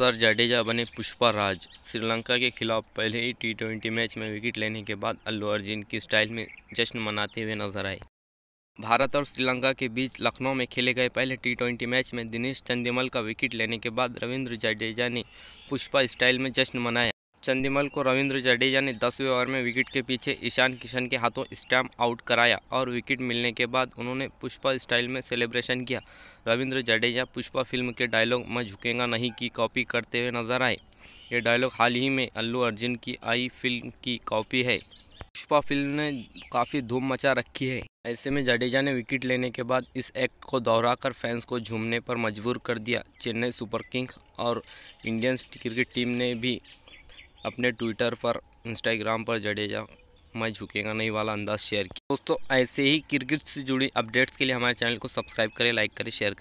sir Jadeja बने पुष्पा राज श्रीलंका के खिलाफ पहले ही टी ट्वेंटी मैच में विकेट लेने के बाद अल्लू अर्जुन की स्टाइल में जश्न मनाते हुए नजर आए भारत और श्रीलंका के बीच लखनऊ में खेले गए पहले टी ट्वेंटी मैच में दिनेश चंदीमल का विकेट लेने के बाद रविंद्र जडेजा ने पुष्पा स्टाइल में जश्न मनाया चंदीमल को रविंद्र जडेजा ने दसवें ओवर में विकेट के पीछे ईशान किशन के हाथों स्टैम्प आउट कराया और विकेट मिलने के बाद उन्होंने पुष्पा स्टाइल में सेलिब्रेशन किया रविंद्र जडेजा पुष्पा फिल्म के डायलॉग मैं झुकेगा नहीं की कॉपी करते हुए नजर आए ये डायलॉग हाल ही में अल्लू अर्जुन की आई फिल्म की कॉपी है पुष्पा फिल्म ने काफ़ी धूम मचा रखी है ऐसे में जडेजा ने विकेट लेने के बाद इस एक्ट को दोहराकर फैंस को झूमने पर मजबूर कर दिया चेन्नई सुपर किंग्स और इंडियन क्रिकेट टीम ने भी अपने ट्विटर पर इंस्टाग्राम पर जडेजा मैं झुकेगा नहीं वाला अंदाज शेयर किया दोस्तों ऐसे ही क्रिकेट से जुड़ी अपडेट्स के लिए हमारे चैनल को सब्सक्राइब करें लाइक करें शेयर करें